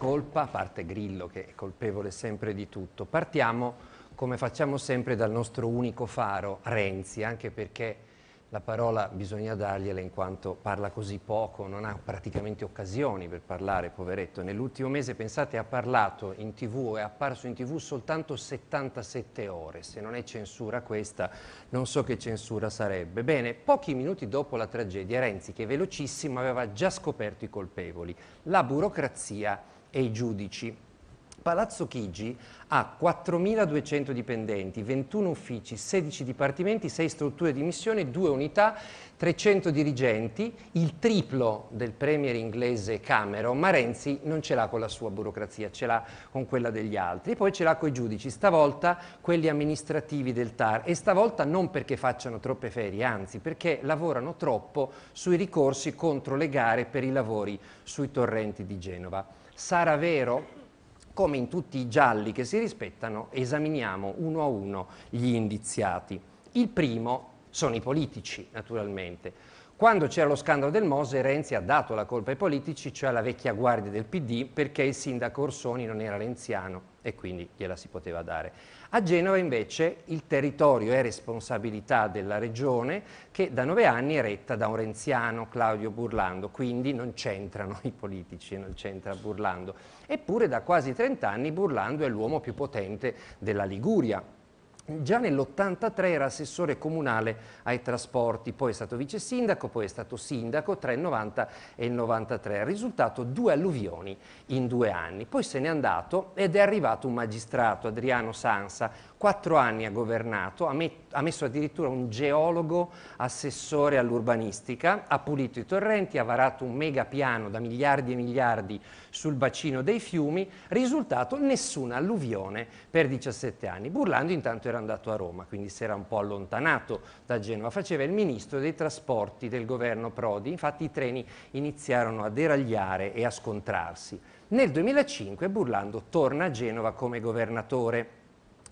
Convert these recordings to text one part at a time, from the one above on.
colpa, a parte Grillo che è colpevole sempre di tutto. Partiamo, come facciamo sempre, dal nostro unico faro, Renzi, anche perché la parola bisogna dargliela in quanto parla così poco, non ha praticamente occasioni per parlare, poveretto. Nell'ultimo mese, pensate, ha parlato in tv, è apparso in tv soltanto 77 ore. Se non è censura questa, non so che censura sarebbe. Bene, pochi minuti dopo la tragedia, Renzi, che velocissimo, aveva già scoperto i colpevoli, la burocrazia e i giudici. Palazzo Chigi ha 4.200 dipendenti, 21 uffici, 16 dipartimenti, 6 strutture di missione, 2 unità, 300 dirigenti, il triplo del premier inglese Cameron, ma Renzi non ce l'ha con la sua burocrazia, ce l'ha con quella degli altri. Poi ce l'ha con i giudici, stavolta quelli amministrativi del TAR e stavolta non perché facciano troppe ferie, anzi perché lavorano troppo sui ricorsi contro le gare per i lavori sui torrenti di Genova sarà vero come in tutti i gialli che si rispettano, esaminiamo uno a uno gli indiziati. Il primo sono i politici, naturalmente. Quando c'era lo scandalo del Mose, Renzi ha dato la colpa ai politici, cioè alla vecchia guardia del PD, perché il sindaco Orsoni non era renziano e quindi gliela si poteva dare. A Genova invece il territorio è responsabilità della regione che da nove anni è retta da un renziano, Claudio Burlando, quindi non c'entrano i politici, e non c'entra Burlando. Eppure da quasi 30 anni Burlando è l'uomo più potente della Liguria, Già nell'83 era assessore comunale ai trasporti, poi è stato vice sindaco, poi è stato sindaco tra il 90 e il 93. Risultato due alluvioni in due anni. Poi se n'è andato ed è arrivato un magistrato, Adriano Sansa, quattro anni ha governato, ha, met- ha, messo addirittura un geologo assessore all'urbanistica, ha pulito i torrenti, ha varato un mega piano da miliardi e miliardi sul bacino dei fiumi, risultato nessuna alluvione per 17 anni. Burlando intanto era andato a Roma, quindi si era un po' allontanato da Genova, faceva il ministro dei trasporti del governo Prodi, infatti i treni iniziarono a deragliare e a scontrarsi. Nel 2005 Burlando torna a Genova come governatore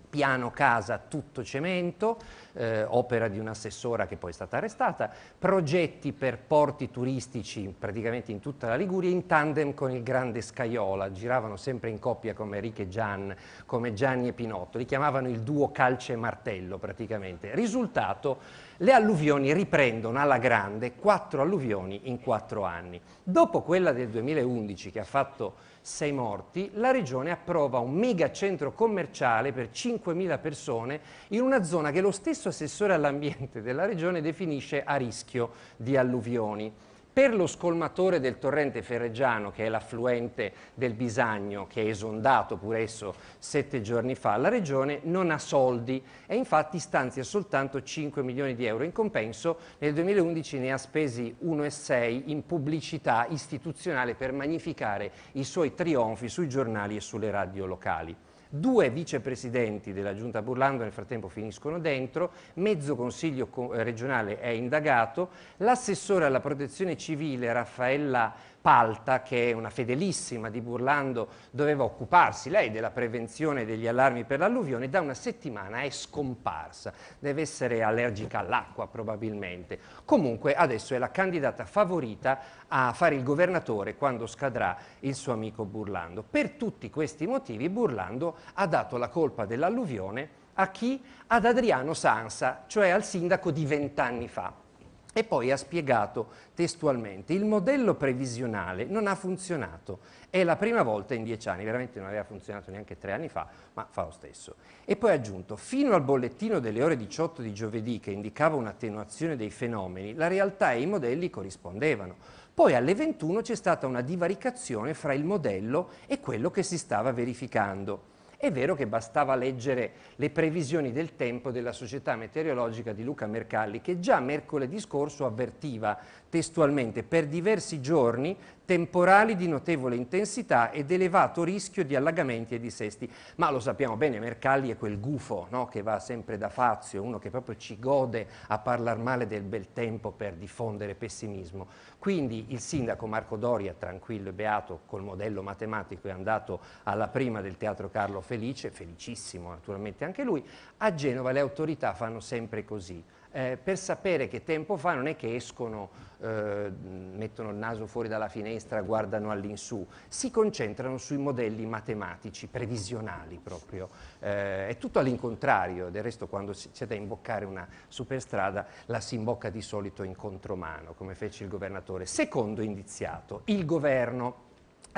piano casa tutto cemento, eh, opera di un'assessora che poi è stata arrestata, progetti per porti turistici praticamente in tutta la Liguria in tandem con il grande Scaiola, giravano sempre in coppia come Enrico e Gian, come Gianni e Pinotto, li chiamavano il duo calce e martello praticamente. Risultato le alluvioni riprendono alla grande quattro alluvioni in quattro anni. Dopo quella del 2011 che ha fatto sei morti, la regione approva un mega centro commerciale per 5.000 persone in una zona che lo stesso assessore all'ambiente della regione definisce a rischio di alluvioni per lo scolmatore del torrente Ferreggiano, che è l'affluente del Bisagno, che è esondato pur esso sette giorni fa, la Regione non ha soldi e infatti stanzia soltanto 5 milioni di euro. In compenso nel 2011 ne ha spesi 1,6 in pubblicità istituzionale per magnificare i suoi trionfi sui giornali e sulle radio locali due vicepresidenti della giunta Burlando nel frattempo finiscono dentro, mezzo consiglio eh, regionale è indagato, l'assessore alla protezione civile Raffaella Palta, che è una fedelissima di Burlando, doveva occuparsi lei della prevenzione degli allarmi per l'alluvione, da una settimana è scomparsa, deve essere allergica all'acqua probabilmente. Comunque adesso è la candidata favorita a fare il governatore quando scadrà il suo amico Burlando. Per tutti questi motivi Burlando ha dato la colpa dell'alluvione a chi? Ad Adriano Sansa, cioè al sindaco di vent'anni fa. E poi ha spiegato testualmente, il modello previsionale non ha funzionato, è la prima volta in dieci anni, veramente non aveva funzionato neanche tre anni fa, ma fa lo stesso. E poi ha aggiunto, fino al bollettino delle ore 18 di giovedì che indicava un'attenuazione dei fenomeni, la realtà e i modelli corrispondevano. Poi alle 21 c'è stata una divaricazione fra il modello e quello che si stava verificando. È vero che bastava leggere le previsioni del tempo della società meteorologica di Luca Mercalli, che già mercoledì scorso avvertiva testualmente per diversi giorni temporali di notevole intensità ed elevato rischio di allagamenti e dissesti. Ma lo sappiamo bene, Mercalli è quel gufo no? che va sempre da Fazio, uno che proprio ci gode a parlare male del bel tempo per diffondere pessimismo. Quindi il sindaco Marco Doria, tranquillo e beato, col modello matematico è andato alla prima del Teatro Carlo Felice, felicissimo naturalmente anche lui, a Genova le autorità fanno sempre così eh, per sapere che tempo fa non è che escono, eh, mettono il naso fuori dalla finestra, guardano all'insù, si concentrano sui modelli matematici, previsionali proprio. Eh, è tutto all'incontrario, del resto quando c'è da imboccare una superstrada la si imbocca di solito in contromano, come fece il governatore. Secondo indiziato, il governo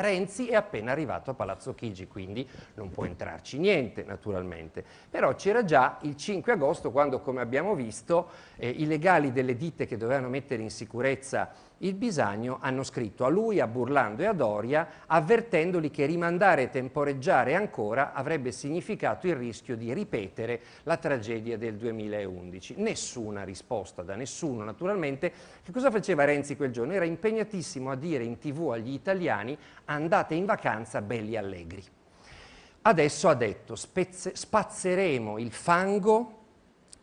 Renzi è appena arrivato a Palazzo Chigi, quindi non può entrarci niente naturalmente. Però c'era già il 5 agosto quando, come abbiamo visto, eh, i legali delle ditte che dovevano mettere in sicurezza il Bisagno hanno scritto a lui, a Burlando e a Doria, avvertendoli che rimandare e temporeggiare ancora avrebbe significato il rischio di ripetere la tragedia del 2011. Nessuna risposta da nessuno, naturalmente. Che cosa faceva Renzi quel giorno? Era impegnatissimo a dire in tv agli italiani andate in vacanza belli allegri. Adesso ha detto spezze, spazzeremo il fango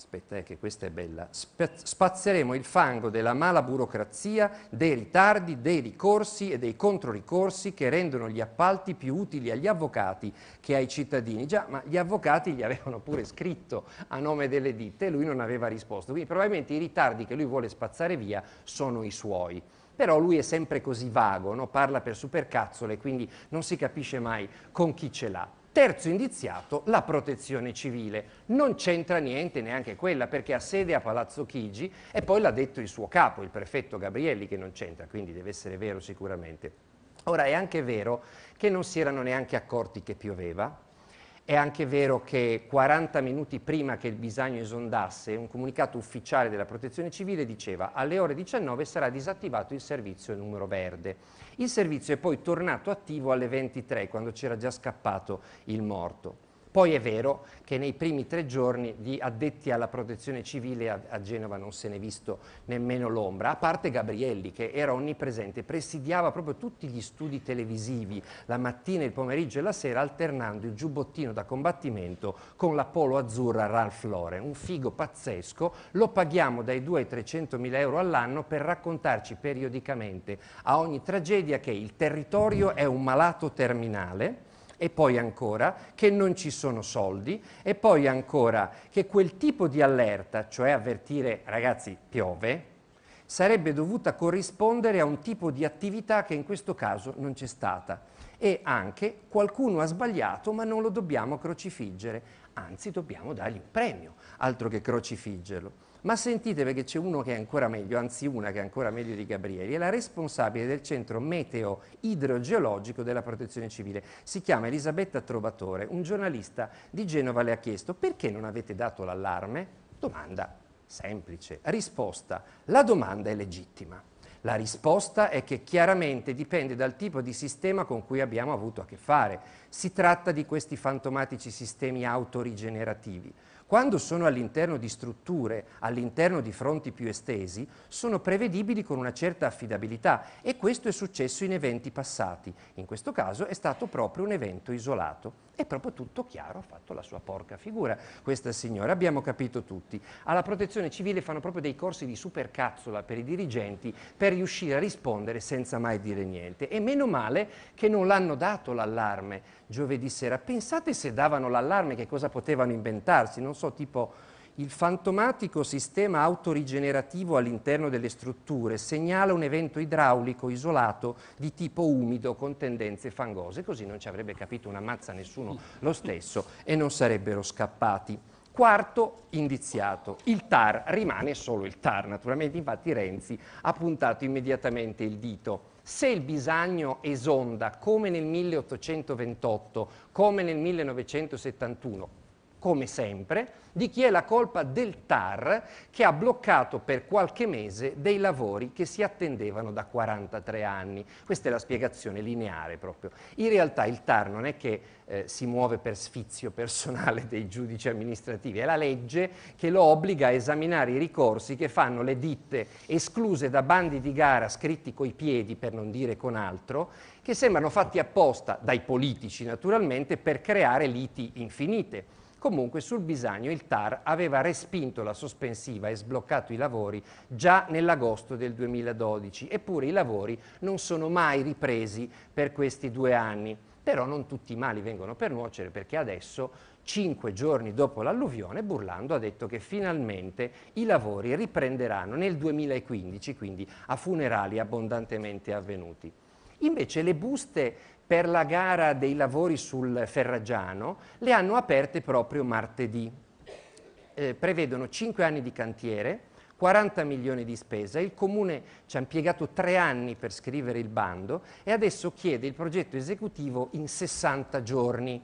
aspetta è eh, che questa è bella, spazzeremo il fango della mala burocrazia, dei ritardi, dei ricorsi e dei controricorsi che rendono gli appalti più utili agli avvocati che ai cittadini. Già, ma gli avvocati gli avevano pure scritto a nome delle ditte e lui non aveva risposto, quindi probabilmente i ritardi che lui vuole spazzare via sono i suoi però lui è sempre così vago, no? parla per supercazzole, quindi non si capisce mai con chi ce l'ha. Terzo indiziato, la protezione civile. Non c'entra niente neanche quella perché ha sede a Palazzo Chigi e poi l'ha detto il suo capo, il prefetto Gabrielli, che non c'entra, quindi deve essere vero sicuramente. Ora è anche vero che non si erano neanche accorti che pioveva, è anche vero che 40 minuti prima che il bisagno esondasse, un comunicato ufficiale della Protezione Civile diceva alle ore 19 sarà disattivato il servizio numero verde. Il servizio è poi tornato attivo alle 23, quando c'era già scappato il morto. Poi è vero che nei primi tre giorni di addetti alla protezione civile a, a Genova non se n'è visto nemmeno l'ombra, a parte Gabrielli che era onnipresente, presidiava proprio tutti gli studi televisivi la mattina, il pomeriggio e la sera alternando il giubbottino da combattimento con la polo azzurra Ralph Lauren, un figo pazzesco, lo paghiamo dai 2 ai 300 mila euro all'anno per raccontarci periodicamente a ogni tragedia che il territorio è un malato terminale, e poi ancora che non ci sono soldi e poi ancora che quel tipo di allerta, cioè avvertire ragazzi piove, sarebbe dovuta corrispondere a un tipo di attività che in questo caso non c'è stata e anche qualcuno ha sbagliato ma non lo dobbiamo crocifiggere, anzi dobbiamo dargli un premio, altro che crocifiggerlo. Ma sentite perché c'è uno che è ancora meglio, anzi una che è ancora meglio di Gabrieli, è la responsabile del centro meteo idrogeologico della protezione civile. Si chiama Elisabetta Trovatore, un giornalista di Genova le ha chiesto perché non avete dato l'allarme? Domanda semplice. Risposta, la domanda è legittima. La risposta è che chiaramente dipende dal tipo di sistema con cui abbiamo avuto a che fare. Si tratta di questi fantomatici sistemi autorigenerativi quando sono all'interno di strutture, all'interno di fronti più estesi, sono prevedibili con una certa affidabilità e questo è successo in eventi passati. In questo caso è stato proprio un evento isolato. È proprio tutto chiaro, ha fatto la sua porca figura questa signora, abbiamo capito tutti. Alla protezione civile fanno proprio dei corsi di supercazzola per i dirigenti per riuscire a rispondere senza mai dire niente. E meno male che non l'hanno dato l'allarme, giovedì sera. Pensate se davano l'allarme che cosa potevano inventarsi, non so, tipo il fantomatico sistema autorigenerativo all'interno delle strutture segnala un evento idraulico isolato di tipo umido con tendenze fangose, così non ci avrebbe capito una mazza nessuno lo stesso e non sarebbero scappati. Quarto indiziato, il TAR rimane solo il TAR, naturalmente infatti Renzi ha puntato immediatamente il dito. Se il bisogno esonda come nel 1828, come nel 1971, come sempre, di chi è la colpa del TAR che ha bloccato per qualche mese dei lavori che si attendevano da 43 anni. Questa è la spiegazione lineare proprio. In realtà il TAR non è che eh, si muove per sfizio personale dei giudici amministrativi, è la legge che lo obbliga a esaminare i ricorsi che fanno le ditte escluse da bandi di gara scritti coi piedi, per non dire con altro, che sembrano fatti apposta dai politici naturalmente per creare liti infinite Comunque sul Bisagno il TAR aveva respinto la sospensiva e sbloccato i lavori già nell'agosto del 2012, eppure i lavori non sono mai ripresi per questi due anni. Però non tutti i mali vengono per nuocere perché adesso, cinque giorni dopo l'alluvione, Burlando ha detto che finalmente i lavori riprenderanno nel 2015, quindi a funerali abbondantemente avvenuti. Invece le buste per la gara dei lavori sul Ferragiano le hanno aperte proprio martedì. Eh, prevedono 5 anni di cantiere, 40 milioni di spesa, il comune ci ha impiegato 3 anni per scrivere il bando e adesso chiede il progetto esecutivo in 60 giorni.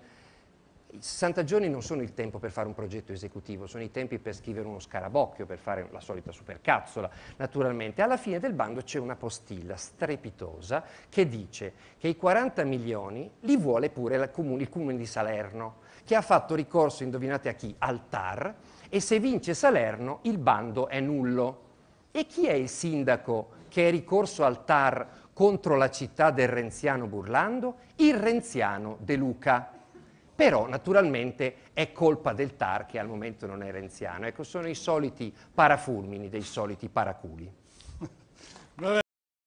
I 60 giorni non sono il tempo per fare un progetto esecutivo, sono i tempi per scrivere uno scarabocchio, per fare la solita supercazzola, naturalmente. Alla fine del bando c'è una postilla strepitosa che dice che i 40 milioni li vuole pure il comune, il comune di Salerno, che ha fatto ricorso, indovinate a chi, al TAR, e se vince Salerno il bando è nullo. E chi è il sindaco che è ricorso al TAR contro la città del Renziano Burlando? Il Renziano De Luca però naturalmente è colpa del TAR che al momento non è renziano. Ecco, sono i soliti parafulmini dei soliti paraculi.